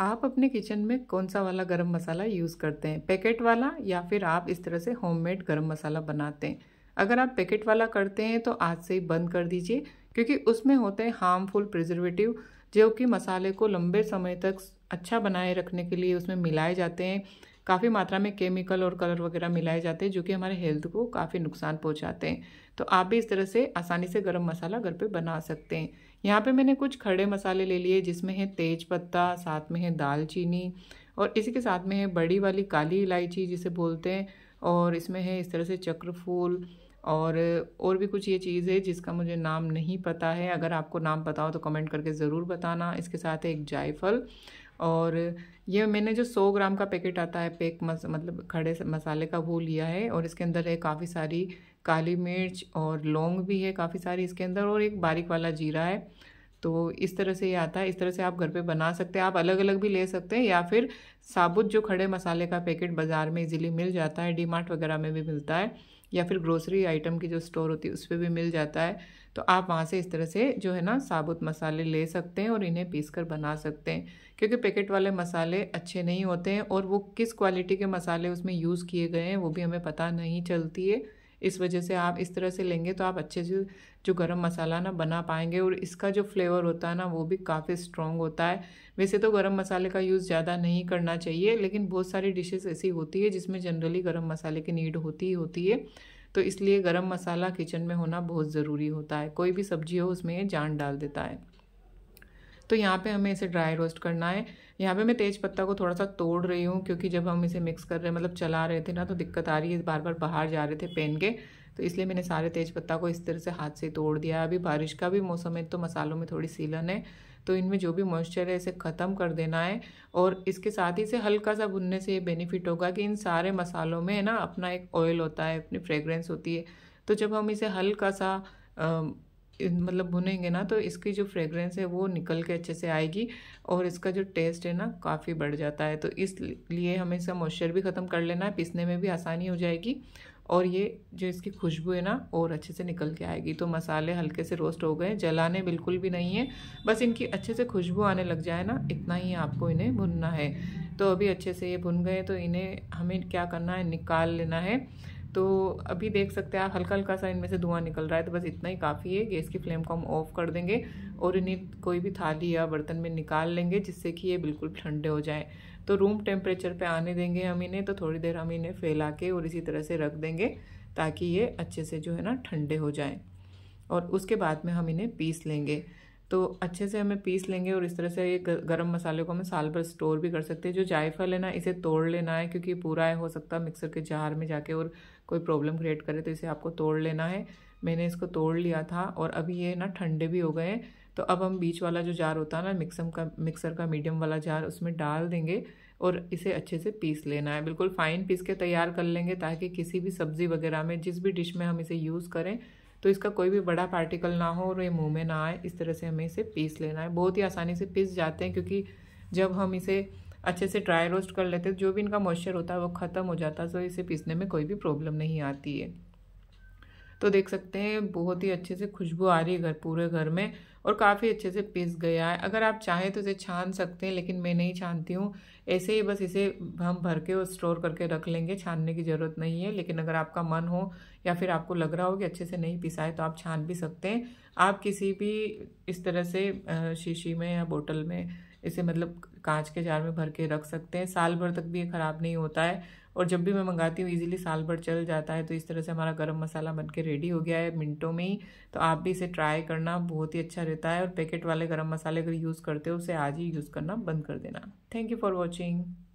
आप अपने किचन में कौन सा वाला गरम मसाला यूज़ करते हैं पैकेट वाला या फिर आप इस तरह से होममेड गरम मसाला बनाते हैं अगर आप पैकेट वाला करते हैं तो आज से ही बंद कर दीजिए क्योंकि उसमें होते हैं हार्मफुल प्रिजर्वेटिव जो कि मसाले को लंबे समय तक अच्छा बनाए रखने के लिए उसमें मिलाए जाते हैं काफ़ी मात्रा में केमिकल और कलर वगैरह मिलाए जाते हैं जो कि हमारे हेल्थ को काफ़ी नुकसान पहुंचाते हैं तो आप भी इस तरह से आसानी से गरम मसाला घर पे बना सकते हैं यहाँ पे मैंने कुछ खड़े मसाले ले लिए जिसमें है तेज पत्ता साथ में है दालचीनी और इसी के साथ में है बड़ी वाली काली इलायची जिसे बोलते हैं और इसमें है इस तरह से चक्रफूल और और भी कुछ ये चीज़ है जिसका मुझे नाम नहीं पता है अगर आपको नाम पता हो तो कमेंट करके ज़रूर बताना इसके साथ है एक जायफल और ये मैंने जो सौ ग्राम का पैकेट आता है पैक मस, मतलब खड़े मसाले का वो लिया है और इसके अंदर है काफ़ी सारी काली मिर्च और लौंग भी है काफ़ी सारी इसके अंदर और एक बारीक वाला जीरा है तो इस तरह से ये आता है इस तरह से आप घर पे बना सकते हैं आप अलग अलग भी ले सकते हैं या फिर साबुत जो खड़े मसाले का पैकेट बाज़ार में इजीली मिल जाता है डी मार्ट वगैरह में भी मिलता है या फिर ग्रोसरी आइटम की जो स्टोर होती है उस पर भी मिल जाता है तो आप वहाँ से इस तरह से जो है ना साबुत मसाले ले सकते हैं और इन्हें पीस कर बना सकते हैं क्योंकि पैकेट वाले मसाले अच्छे नहीं होते हैं और वो किस क्वालिटी के मसाले उसमें यूज़ किए गए हैं वो भी हमें पता नहीं चलती है इस वजह से आप इस तरह से लेंगे तो आप अच्छे से जो गरम मसाला ना बना पाएंगे और इसका जो फ्लेवर होता है ना वो भी काफ़ी स्ट्रॉन्ग होता है वैसे तो गरम मसाले का यूज़ ज़्यादा नहीं करना चाहिए लेकिन बहुत सारी डिशेस ऐसी होती है जिसमें जनरली गरम मसाले की नीड होती ही होती है तो इसलिए गरम मसाला किचन में होना बहुत ज़रूरी होता है कोई भी सब्जी हो उसमें ये जान डाल देता है तो यहाँ पे हमें इसे ड्राई रोस्ट करना है यहाँ पे मैं तेज़ पत्ता को थोड़ा सा तोड़ रही हूँ क्योंकि जब हम इसे मिक्स कर रहे हैं मतलब चला रहे थे ना तो दिक्कत आ रही है बार बार बाहर जा रहे थे पेन के तो इसलिए मैंने सारे तेज़ पत्ता को इस तरह से हाथ से तोड़ दिया अभी बारिश का भी मौसम है तो मसालों में थोड़ी सीलन है तो इनमें जो भी मॉइस्चर है इसे ख़त्म कर देना है और इसके साथ ही से हल्का सा भुनने से ये बेनिफिट होगा कि इन सारे मसालों में है ना अपना एक ऑयल होता है अपनी फ्रेग्रेंस होती है तो जब हम इसे हल्का सा मतलब भुनेंगे ना तो इसकी जो फ्रेग्रेंस है वो निकल के अच्छे से आएगी और इसका जो टेस्ट है ना काफ़ी बढ़ जाता है तो इसलिए हमें इसका मॉइस्चर भी ख़त्म कर लेना है पीसने में भी आसानी हो जाएगी और ये जो इसकी खुशबू है ना और अच्छे से निकल के आएगी तो मसाले हल्के से रोस्ट हो गए जलाने बिल्कुल भी नहीं है बस इनकी अच्छे से खुशबू आने लग जाए ना इतना ही आपको इन्हें भुनना है तो अभी अच्छे से ये भुन गए तो इन्हें हमें क्या करना है निकाल लेना है तो अभी देख सकते हैं आप हल्का हल्का सा इनमें से धुआं निकल रहा है तो बस इतना ही काफ़ी है गैस की फ्लेम को हम ऑफ कर देंगे और इन्हें कोई भी थाली या बर्तन में निकाल लेंगे जिससे कि ये बिल्कुल ठंडे हो जाएँ तो रूम टेम्परेचर पर आने देंगे हम इन्हें तो थोड़ी देर हम इन्हें फैला के और इसी तरह से रख देंगे ताकि ये अच्छे से जो है ना ठंडे हो जाएँ और उसके बाद में हम इन्हें पीस लेंगे तो अच्छे से हमें पीस लेंगे और इस तरह से ये गरम मसाले को हम साल भर स्टोर भी कर सकते हैं जो जायफल है ना इसे तोड़ लेना है क्योंकि पूरा हो सकता है मिक्सर के जार में जाके और कोई प्रॉब्लम क्रिएट करे तो इसे आपको तोड़ लेना है मैंने इसको तोड़ लिया था और अभी ये ना ठंडे भी हो गए हैं तो अब हम बीच वाला जो जार होता है ना मिक्सम का मिक्सर का मीडियम वाला जार उसमें डाल देंगे और इसे अच्छे से पीस लेना है बिल्कुल फाइन पीस के तैयार कर लेंगे ताकि किसी भी सब्ज़ी वगैरह में जिस भी डिश में हम इसे यूज़ करें तो इसका कोई भी बड़ा पार्टिकल ना हो और ये मुंह में ना आए इस तरह से हमें इसे पीस लेना है बहुत ही आसानी से पीस जाते हैं क्योंकि जब हम इसे अच्छे से ड्राई रोस्ट कर लेते हैं जो भी इनका मॉइस्चर होता है वो ख़त्म हो जाता है तो इसे पीसने में कोई भी प्रॉब्लम नहीं आती है तो देख सकते हैं बहुत ही अच्छे से खुशबू आ रही है घर पूरे घर में और काफ़ी अच्छे से पिस गया है अगर आप चाहें तो इसे छान सकते हैं लेकिन मैं नहीं छानती हूँ ऐसे ही बस इसे हम भर के और स्टोर करके रख लेंगे छानने की ज़रूरत नहीं है लेकिन अगर आपका मन हो या फिर आपको लग रहा हो कि अच्छे से नहीं पिसाए तो आप छान भी सकते हैं आप किसी भी इस तरह से शीशी में या बोतल में इसे मतलब कांच के जार में भर के रख सकते हैं साल भर तक भी ये ख़राब नहीं होता है और जब भी मैं मंगाती हूँ ईजिली साल भर चल जाता है तो इस तरह से हमारा गर्म मसाला बन के रेडी हो गया है मिनटों में ही तो आप भी इसे ट्राई करना बहुत ही अच्छा रहता है और पैकेट वाले गर्म मसाले अगर यूज़ करते हो उसे आज ही यूज़ करना बंद कर देना थैंक यू फॉर वॉचिंग